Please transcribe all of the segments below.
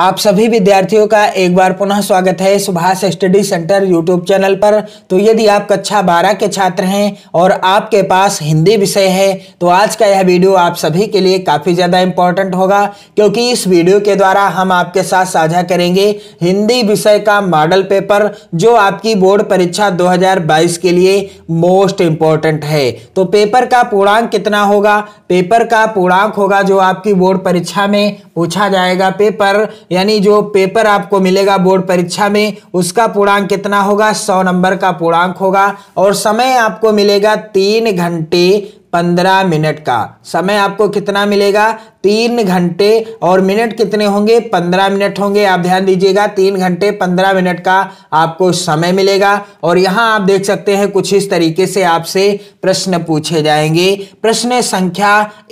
आप सभी विद्यार्थियों का एक बार पुनः स्वागत है Subhash study centre YouTube channel पर तो यदि आप कक्षा बारह के छात्र हैं और आपके पास हिंदी विषय है तो आज का यह वीडियो आप सभी के लिए काफ़ी ज़्यादा इम्पॉर्टेंट होगा क्योंकि इस वीडियो के द्वारा हम आपके साथ साझा करेंगे हिंदी विषय का मॉडल पेपर जो आपकी बोर्ड परीक्षा दो के लिए मोस्ट इम्पॉर्टेंट है तो पेपर का पूर्णांक कितना होगा पेपर का पूर्णांक होगा जो आपकी बोर्ड परीक्षा में पूछा जाएगा पेपर यानी जो पेपर आपको मिलेगा बोर्ड परीक्षा में उसका पूर्णांक कितना होगा सौ नंबर का पूर्णांक होगा और समय आपको मिलेगा तीन घंटे पंद्रह मिनट का समय आपको कितना मिलेगा तीन घंटे और मिनट कितने होंगे पंद्रह मिनट होंगे आप ध्यान दीजिएगा तीन घंटे पंद्रह मिनट का आपको समय मिलेगा और यहाँ आप देख सकते हैं कुछ इस तरीके से आपसे प्रश्न पूछे जाएंगे प्रश्न संख्या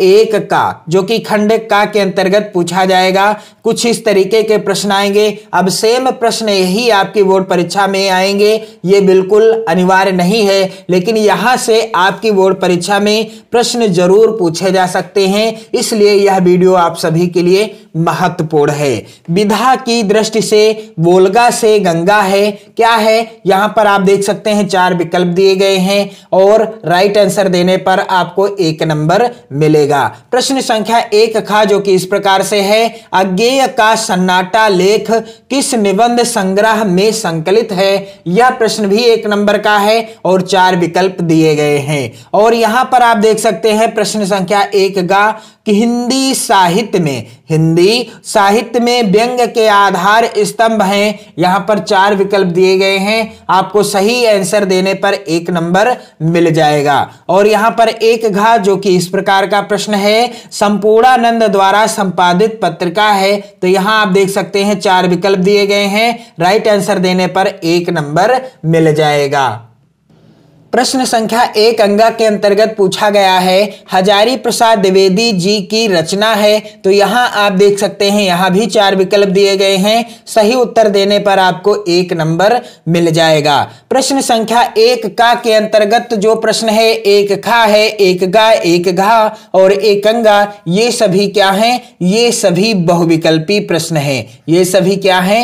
एक का जो कि खंड का के अंतर्गत पूछा जाएगा कुछ इस तरीके के प्रश्न आएंगे अब सेम प्रश्न यही आपकी बोर्ड परीक्षा में आएंगे ये बिल्कुल अनिवार्य नहीं है लेकिन यहाँ से आपकी बोर्ड परीक्षा में प्रश्न जरूर पूछे जा सकते हैं इसलिए यह वीडियो आप सभी के लिए महत्वपूर्ण है विधा की दृष्टि से वोलगा से गंगा है क्या है यहां पर आप देख सकते हैं चार विकल्प दिए गए हैं और राइट आंसर देने पर आपको एक नंबर मिलेगा प्रश्न संख्या एक खा जो कि इस प्रकार से है अज्ञेय का सन्नाटा लेख किस निबंध संग्रह में संकलित है यह प्रश्न भी एक नंबर का है और चार विकल्प दिए गए हैं और यहां पर आप देख सकते हैं प्रश्न संख्या एक का कि हिंदी साहित्य में हिंदी साहित्य में व्यंग के आधार स्तंभ हैं यहां पर चार विकल्प दिए गए हैं आपको सही आंसर देने पर एक नंबर मिल जाएगा और यहां पर एक घा जो कि इस प्रकार का प्रश्न है संपूर्णानंद द्वारा संपादित पत्रिका है तो यहां आप देख सकते हैं चार विकल्प दिए गए हैं राइट आंसर देने पर एक नंबर मिल जाएगा प्रश्न संख्या एक अंगा के अंतर्गत पूछा गया है हजारी प्रसाद द्विवेदी जी की रचना है तो यहाँ आप देख सकते हैं यहाँ भी चार विकल्प दिए गए हैं सही उत्तर देने पर आपको एक नंबर मिल जाएगा प्रश्न संख्या एक का के अंतर्गत जो प्रश्न है एक खा है एक गा एक घा और एक अंगा ये सभी क्या है ये सभी बहुविकल्पी प्रश्न है ये सभी क्या है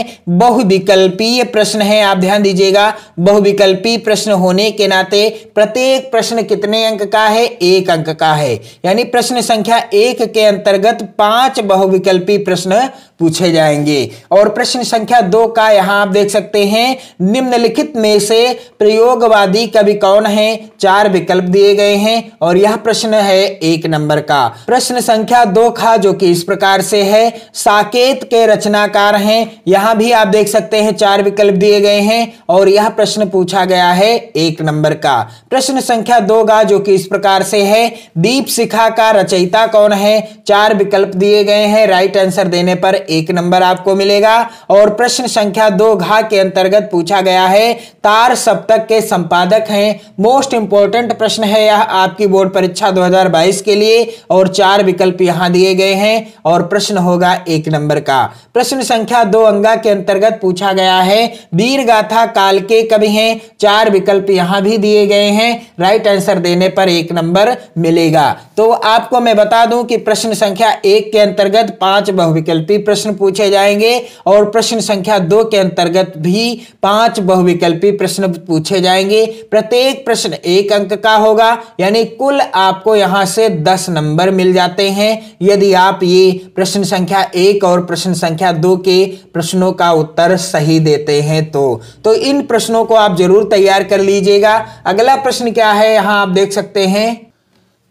बहुविकल्पीय प्रश्न है आप ध्यान दीजिएगा बहुविकल्पी प्रश्न होने के नाते से प्रत्येक प्रश्न कितने अंक का है एक अंक का है यानी प्रश्न संख्या एक के अंतर्गत पांच बहुविकल्पी प्रश्न पूछे जाएंगे और प्रश्न संख्या दो का यहां आप देख सकते हैं निम्नलिखित में से प्रयोगवादी कवि कौन है चार विकल्प दिए गए हैं और यह प्रश्न है एक नंबर का प्रश्न संख्या दो का जो कि इस प्रकार से है साकेत के रचनाकार हैं यहां भी आप देख सकते हैं चार विकल्प दिए गए हैं और यह प्रश्न पूछा गया है एक नंबर का का प्रश्न संख्या दो का जो कि इस प्रकार से है दीप शिखा का रचयिता कौन है चार विकल्प दिए गए हैं राइट आंसर देने पर एक नंबर आपको मिलेगा और प्रश्न संख्या दो घा के अंतर्गत पूछा गया है तार सप्तक के संपादक हैं मोस्ट इंपोर्टेंट प्रश्न है यह आपकी बोर्ड परीक्षा 2022 के लिए और चार विकल्प यहां दिए गए हैं और प्रश्न होगा एक नंबर का प्रश्न संख्या दो अंगा के अंतर्गत पूछा गया है वीर गाथा काल के कवि हैं चार विकल्प यहां भी दिए दिए गए हैं राइट आंसर देने पर एक नंबर मिलेगा तो आपको मैं बता दूं कि प्रश्न संख्या एक के अंतर्गत पांच बहुविकल्पी प्रश्न पूछे जाएंगे और प्रश्न संख्या दो के अंतर्गत भी पांच बहुविकल्पी प्रश्न पूछे जाएंगे प्रत्येक प्रश्न एक अंक का होगा यानी कुल आपको यहां से दस नंबर मिल जाते हैं यदि आप ये प्रश्न संख्या एक और प्रश्न संख्या दो के प्रश्नों का उत्तर सही देते हैं तो, तो इन प्रश्नों को आप जरूर तैयार कर लीजिएगा अगला प्रश्न क्या है यहां आप देख सकते हैं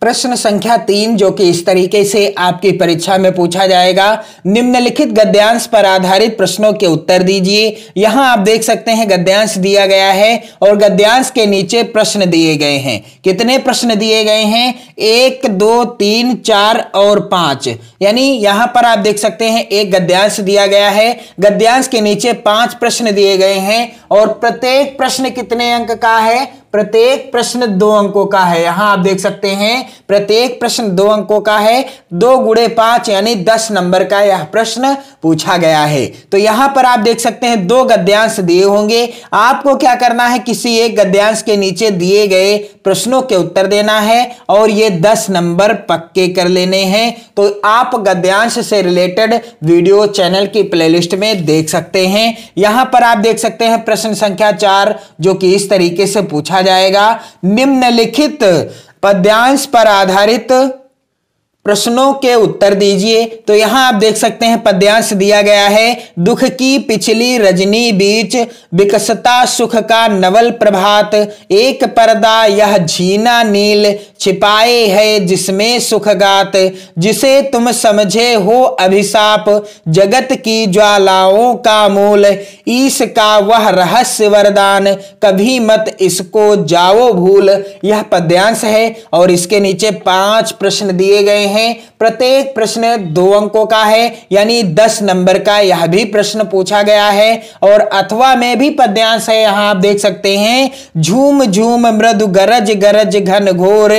प्रश्न संख्या तीन जो कि इस तरीके से आपकी परीक्षा में पूछा जाएगा निम्नलिखित गद्यांश पर आधारित प्रश्नों के उत्तर दीजिए यहां आप देख सकते हैं गद्यांश दिया गया है और गद्यांश के नीचे प्रश्न दिए गए हैं कितने प्रश्न दिए गए हैं एक दो तीन चार और पांच यानी यहां पर आप देख सकते हैं एक गद्यांश दिया गया है गद्यांश के नीचे पांच प्रश्न दिए गए हैं और प्रत्येक प्रश्न कितने अंक का है प्रत्येक प्रश्न दो अंकों का है यहां आप देख सकते हैं प्रत्येक प्रश्न दो अंकों का है दो गुड़े पांच यानी दस नंबर का यह प्रश्न पूछा गया है तो यहां पर आप देख सकते हैं दो गद्यांश दिए होंगे आपको क्या करना है किसी एक गद्यांश के नीचे दिए गए प्रश्नों के उत्तर देना है और ये दस नंबर पक्के कर लेने हैं तो आप गद्यांश से रिलेटेड वीडियो चैनल की प्ले में देख सकते हैं यहां पर आप देख सकते हैं प्रश्न संख्या चार जो कि इस तरीके से पूछा जाएगा निम्नलिखित पद्यांश पर आधारित प्रश्नों के उत्तर दीजिए तो यहां आप देख सकते हैं पद्यांश दिया गया है दुख की पिछली रजनी बीच विकसता सुख का नवल प्रभात एक पर्दा यह झीना नील छिपाए है जिसमें सुखगात जिसे तुम समझे हो अभिशाप जगत की ज्वालाओं का मूल ईस का वह रहस्य वरदान कभी मत इसको जाओ भूल यह पद्यांश है और इसके नीचे पांच प्रश्न दिए गए हैं प्रत्येक प्रश्न दो अंकों का है यानी दस नंबर का यह भी प्रश्न पूछा गया है और अथवा में भी पद्यांश है यहां आप देख सकते हैं झूम झूम मृदु गरज गरज घन घोर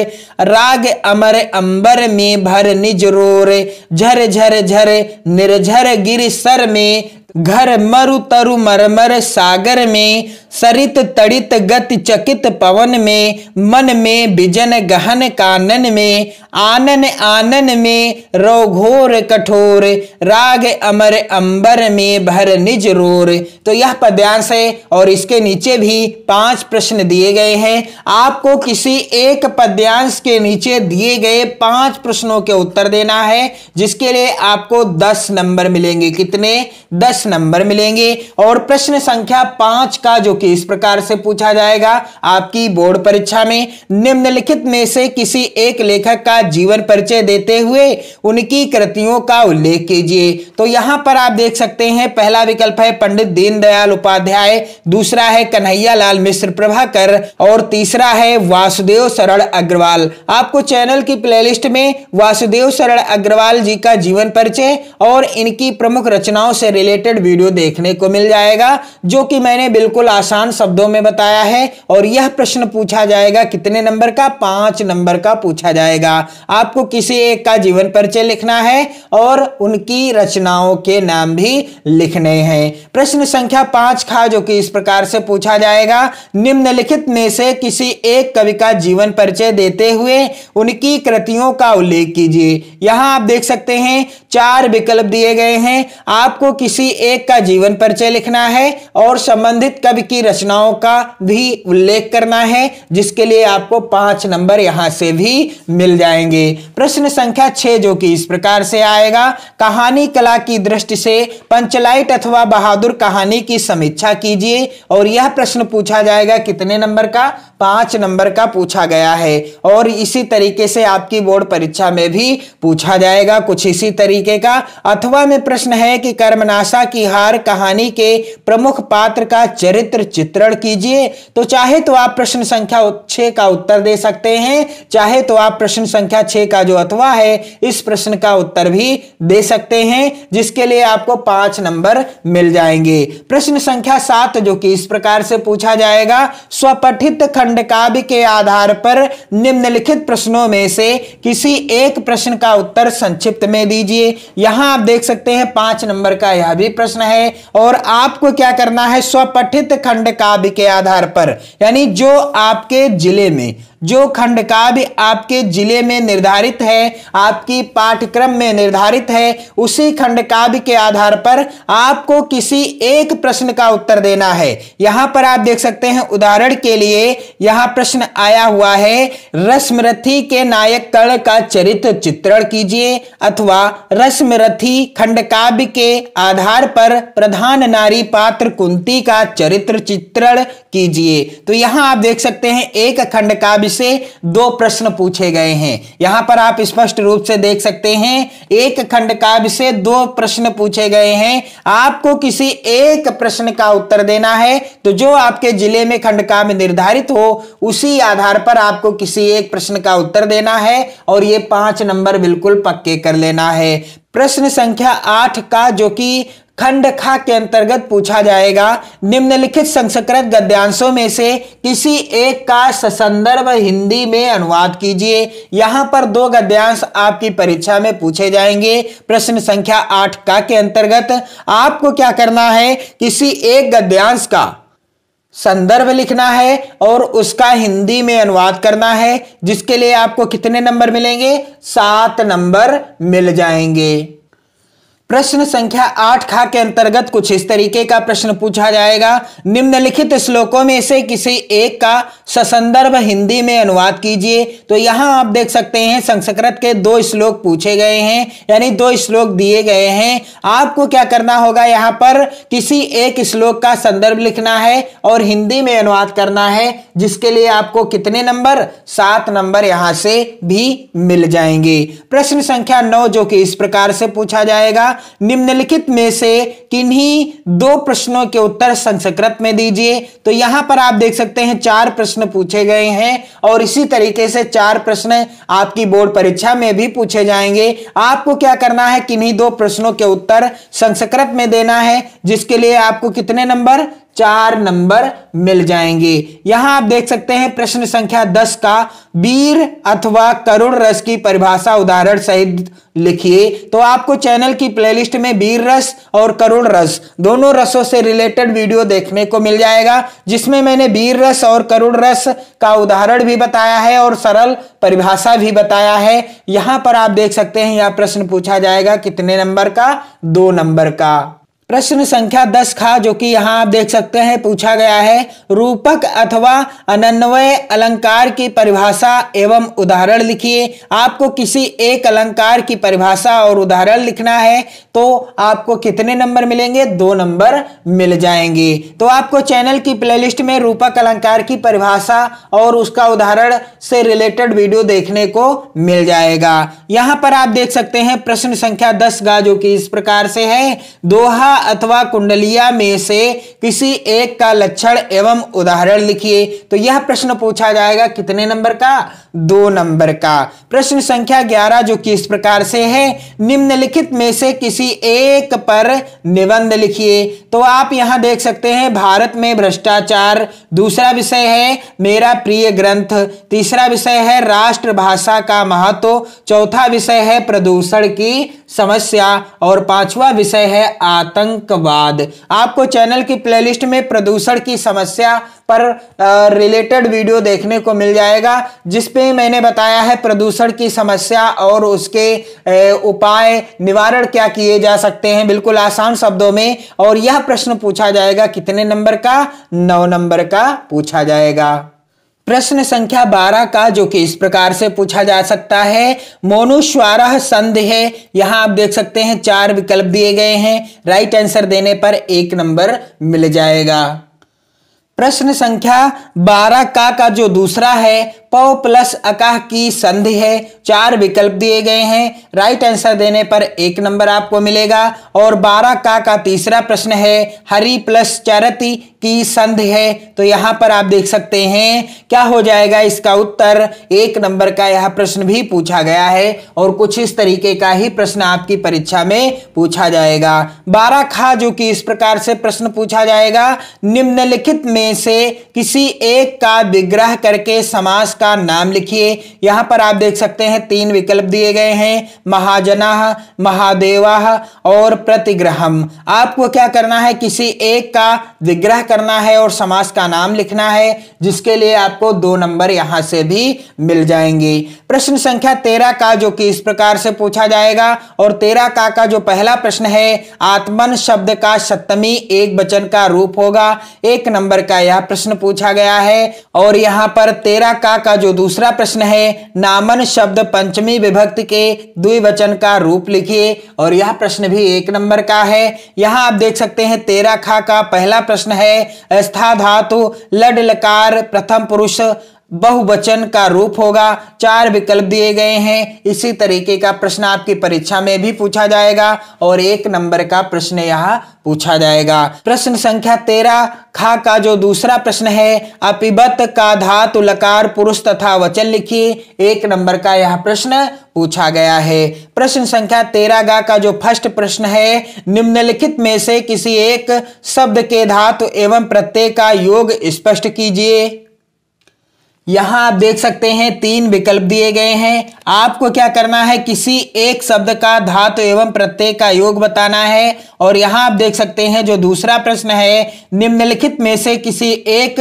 राग अमर अंबर में भर निज रोर झर झर झर निर्झर गिर सर में घर मरु तरु मरमर सागर में सरित तड़ित गति चकित पवन में मन में बिजन गहन कानन में आनन आनन में रोघोर कठोर राग अमर अंबर में भर निज रोर तो यह पद्यांश है और इसके नीचे भी पांच प्रश्न दिए गए हैं आपको किसी एक पद्यांश के नीचे दिए गए पांच प्रश्नों के उत्तर देना है जिसके लिए आपको दस नंबर मिलेंगे कितने दस दस नंबर मिलेंगे और प्रश्न संख्या पांच का जो कि इस प्रकार से पूछा जाएगा आपकी बोर्ड परीक्षा में निम्नलिखित में से किसी एक लेखक का जीवन परिचय देते हुए उनकी कृतियों का उल्लेख कीजिए तो यहां पर आप देख सकते हैं पहला विकल्प है पंडित दीनदयाल उपाध्याय दूसरा है कन्हैया लाल मिश्र प्रभाकर और तीसरा है वासुदेव शरण अग्रवाल आपको चैनल की प्लेलिस्ट में वासुदेव शरण अग्रवाल जी का जीवन परिचय और इनकी प्रमुख रचनाओं से रिलेटेड रिलेटेड वीडियो देखने को मिल जाएगा जो कि मैंने बिल्कुल आसान शब्दों में बताया है और यह प्रश्न पूछा जाएगा कितने नंबर का पांच नंबर का पूछा जाएगा आपको किसी एक का जीवन परिचय लिखना है और उनकी रचनाओं के नाम भी लिखने हैं प्रश्न संख्या पांच का जो कि इस प्रकार से पूछा जाएगा निम्नलिखित में से किसी एक कवि का जीवन परिचय देते हुए उनकी कृतियों का उल्लेख कीजिए यहां आप देख सकते हैं चार विकल्प दिए गए हैं आपको किसी एक का जीवन परिचय लिखना है और संबंधित कवि की रचनाओं का भी उल्लेख करना है जिसके लिए आपको पांच नंबर यहां से भी मिल जाएंगे प्रश्न संख्या छह जो कि इस प्रकार से आएगा कहानी कला की दृष्टि से पंचलाइट अथवा बहादुर कहानी की समीक्षा कीजिए और यह प्रश्न पूछा जाएगा कितने नंबर का पांच नंबर का पूछा गया है और इसी तरीके से आपकी बोर्ड परीक्षा में भी पूछा जाएगा कुछ इसी तरीके का अथवा में प्रश्न है कि कर्मनाशा की हार कहानी के प्रमुख पात्र का चरित्र चित्रण कीजिए तो चाहे तो आप प्रश्न संख्या छः का उत्तर दे सकते हैं चाहे तो आप प्रश्न संख्या छः का जो अथवा है इस प्रश्न का उत्तर भी दे सकते हैं जिसके लिए आपको पांच नंबर मिल जाएंगे प्रश्न संख्या सात जो कि इस प्रकार से पूछा जाएगा स्वपठित खंड काव्य के आधार पर निम्नलिखित प्रश्नों में से किसी एक प्रश्न का उत्तर संक्षिप्त में दीजिए यहां आप देख सकते हैं पांच नंबर का यह भी प्रश्न है और आपको क्या करना है स्वपठित खंड काव्य के आधार पर यानी जो आपके जिले में जो खंड काव्य आपके जिले में निर्धारित है आपकी पाठ्यक्रम में निर्धारित है उसी खंड काव्य के आधार पर आपको किसी एक प्रश्न का उत्तर देना है यहां पर आप देख सकते हैं उदाहरण के लिए यहां प्रश्न आया हुआ है रश्मरथी के नायक कर्ण का चरित्र चित्रण कीजिए अथवा रश्मरथी खंड काव्य के आधार पर प्रधान नारी पात्र कुंती का चरित्र चित्रण कीजिए तो यहां आप देख सकते हैं एक खंड काव्य से दो प्रश्न पूछे गए हैं यहां पर आप स्पष्ट रूप से देख सकते हैं एक खंड काव्य से दो प्रश्न पूछे गए हैं आपको किसी एक प्रश्न का उत्तर देना है तो जो आपके जिले में खंड काव्य निर्धारित हो उसी आधार पर आपको किसी एक प्रश्न का उत्तर देना है और ये पांच नंबर बिल्कुल पक्के कर लेना है प्रश्न संख्या आठ का जो कि खंड खा के अंतर्गत पूछा जाएगा निम्नलिखित संस्कृत गद्यांशों में से किसी एक का ससंदर्भ हिंदी में अनुवाद कीजिए यहां पर दो गद्यांश आपकी परीक्षा में पूछे जाएंगे प्रश्न संख्या आठ का के अंतर्गत आपको क्या करना है किसी एक गद्यांश का संदर्भ लिखना है और उसका हिंदी में अनुवाद करना है जिसके लिए आपको कितने नंबर मिलेंगे सात नंबर मिल जाएंगे प्रश्न संख्या आठ खा के अंतर्गत कुछ इस तरीके का प्रश्न पूछा जाएगा निम्नलिखित श्लोकों में से किसी एक का ससंदर्भ हिंदी में अनुवाद कीजिए तो यहाँ आप देख सकते हैं संस्कृत के दो श्लोक पूछे गए हैं यानी दो श्लोक दिए गए हैं आपको क्या करना होगा यहाँ पर किसी एक श्लोक का संदर्भ लिखना है और हिंदी में अनुवाद करना है जिसके लिए आपको कितने नंबर सात नंबर यहाँ से भी मिल जाएंगे प्रश्न संख्या नौ जो कि इस प्रकार से पूछा जाएगा निम्नलिखित में से किन्हीं दो प्रश्नों के उत्तर संस्कृत में दीजिए तो यहां पर आप देख सकते हैं चार प्रश्न पूछे गए हैं और इसी तरीके से चार प्रश्न आपकी बोर्ड परीक्षा में भी पूछे जाएंगे आपको क्या करना है किन्हीं दो प्रश्नों के उत्तर संस्कृत में देना है जिसके लिए आपको कितने नंबर चार नंबर मिल जाएंगे यहां आप देख सकते हैं प्रश्न संख्या दस का वीर अथवा करुण रस की परिभाषा उदाहरण सहित लिखिए तो आपको चैनल की प्लेलिस्ट में वीर रस और करुण रस दोनों रसों से रिलेटेड वीडियो देखने को मिल जाएगा जिसमें मैंने वीर रस और करुण रस का उदाहरण भी बताया है और सरल परिभाषा भी बताया है यहां पर आप देख सकते हैं यह प्रश्न पूछा जाएगा कितने नंबर का दो नंबर का प्रश्न संख्या दस खा जो कि यहाँ आप देख सकते हैं पूछा गया है रूपक अथवा अनन्वय अलंकार की परिभाषा एवं उदाहरण लिखिए आपको किसी एक अलंकार की परिभाषा और उदाहरण लिखना है तो आपको कितने नंबर मिलेंगे दो नंबर मिल जाएंगे तो आपको चैनल की प्लेलिस्ट में रूपक अलंकार की परिभाषा और उसका उदाहरण से रिलेटेड वीडियो देखने को मिल जाएगा यहाँ पर आप देख सकते हैं प्रश्न संख्या दस गा जो कि इस प्रकार से है दोहा अथवा कुंडलिया में से किसी एक का लक्षण एवं उदाहरण लिखिए तो यह प्रश्न पूछा जाएगा कितने नंबर का दो नंबर का प्रश्न संख्या ग्यारह जो कि इस प्रकार से है निम्नलिखित में से किसी एक पर निबंध लिखिए तो आप यहां देख सकते हैं भारत में भ्रष्टाचार दूसरा विषय है मेरा प्रिय ग्रंथ तीसरा विषय है राष्ट्रभाषा का महत्व चौथा विषय है प्रदूषण की समस्या और पांचवा विषय है आतंकवाद आपको चैनल की प्लेलिस्ट में प्रदूषण की समस्या पर रिलेटेड वीडियो देखने को मिल जाएगा जिसपे मैंने बताया है प्रदूषण की समस्या और उसके उपाय निवारण क्या किए जा सकते हैं बिल्कुल आसान शब्दों में और यह प्रश्न पूछा जाएगा कितने नंबर का नौ नंबर का पूछा जाएगा प्रश्न संख्या बारह का जो कि इस प्रकार से पूछा जा सकता है मोनुस्वार संध है यहां आप देख सकते हैं चार विकल्प दिए गए हैं राइट आंसर देने पर एक नंबर मिल जाएगा प्रश्न संख्या बारह का का जो दूसरा है पौ प्लस अकाह की संधि है चार विकल्प दिए गए हैं राइट आंसर देने पर एक नंबर आपको मिलेगा और बारह का का तीसरा प्रश्न है हरी प्लस चरति की संधि है तो यहाँ पर आप देख सकते हैं क्या हो जाएगा इसका उत्तर एक नंबर का यह प्रश्न भी पूछा गया है और कुछ इस तरीके का ही प्रश्न आपकी परीक्षा में पूछा जाएगा बारह खा जो कि इस प्रकार से प्रश्न पूछा जाएगा निम्नलिखित में से किसी एक का विग्रह करके समास का नाम लिखिए यहाँ पर आप देख सकते हैं तीन विकल्प दिए गए हैं महाजना महादेवा और प्रतिग्रहम आपको क्या करना है किसी एक का विग्रह करना है और समास का नाम लिखना है जिसके लिए आपको दो नंबर यहां से भी मिल जाएंगे प्रश्न संख्या तेरह का जो कि इस प्रकार से पूछा जाएगा और तेरह का का जो पहला प्रश्न है आत्मन शब्द का सप्तमी एक वचन का रूप होगा एक नंबर का यह प्रश्न पूछा गया है और यहां पर तेरह का, का का जो दूसरा प्रश्न है नामन शब्द पंचमी विभक्त के द्विवचन का रूप लिखिए और यह प्रश्न भी एक नंबर का है यहां आप देख सकते हैं तेरा खा का पहला प्रश्न है स्था धातु लड लकार प्रथम पुरुष बहुवचन का रूप होगा चार विकल्प दिए गए हैं इसी तरीके का प्रश्न आपकी परीक्षा में भी पूछा जाएगा और एक नंबर का प्रश्न यहाँ पूछा जाएगा प्रश्न संख्या तेरह खा का जो दूसरा प्रश्न है अपिबत का धातु लकार पुरुष तथा वचन लिखिए एक नंबर का यह प्रश्न पूछा गया है प्रश्न संख्या तेरह गा का जो फर्स्ट प्रश्न है निम्नलिखित में से किसी एक शब्द के धातु एवं प्रत्यय का योग स्पष्ट कीजिए यहाँ आप देख सकते हैं तीन विकल्प दिए गए हैं आपको क्या करना है किसी एक शब्द का धातु एवं प्रत्यय का योग बताना है और यहाँ आप देख सकते हैं जो दूसरा प्रश्न है निम्नलिखित में से किसी एक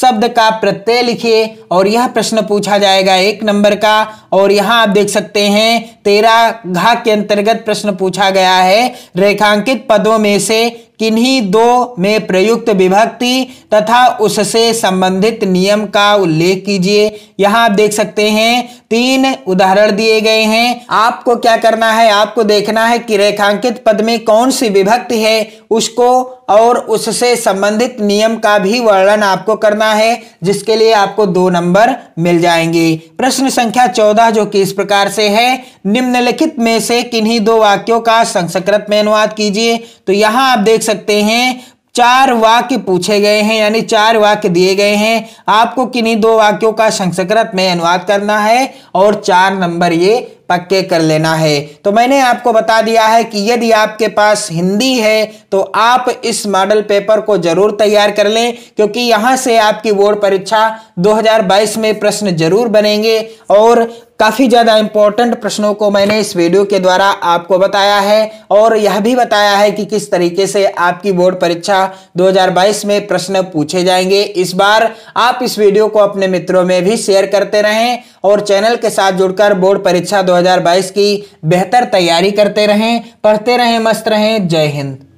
शब्द का प्रत्यय लिखिए और यह प्रश्न पूछा जाएगा एक नंबर का और यहाँ आप देख सकते हैं तेरा घा के अंतर्गत प्रश्न पूछा गया है रेखांकित पदों में से किन्हीं दो में प्रयुक्त विभक्ति तथा उससे संबंधित नियम का उल्लेख कीजिए यहां आप देख सकते हैं तीन उदाहरण दिए गए हैं आपको क्या करना है आपको देखना है कि रेखांकित पद में कौन सी विभक्ति है उसको और उससे संबंधित नियम का भी वर्णन आपको करना है जिसके लिए आपको दो नंबर मिल जाएंगे प्रश्न संख्या चौदह जो कि इस प्रकार से है निम्नलिखित में से किन्हीं दो वाक्यों का संस्कृत में अनुवाद कीजिए तो यहाँ आप देख सकते हैं चार वाक्य पूछे गए हैं यानी चार वाक्य दिए गए हैं आपको किन्हीं दो वाक्यों का संस्कृत में अनुवाद करना है और चार नंबर ये पक्के कर लेना है तो मैंने आपको बता दिया है कि यदि आपके पास हिंदी है तो आप इस मॉडल पेपर को जरूर तैयार कर लें क्योंकि यहाँ से आपकी बोर्ड परीक्षा 2022 में प्रश्न जरूर बनेंगे और काफ़ी ज़्यादा इम्पोर्टेंट प्रश्नों को मैंने इस वीडियो के द्वारा आपको बताया है और यह भी बताया है कि किस तरीके से आपकी बोर्ड परीक्षा 2022 में प्रश्न पूछे जाएंगे इस बार आप इस वीडियो को अपने मित्रों में भी शेयर करते रहें और चैनल के साथ जुड़कर बोर्ड परीक्षा 2022 की बेहतर तैयारी करते रहें पढ़ते रहें मस्त रहें जय हिंद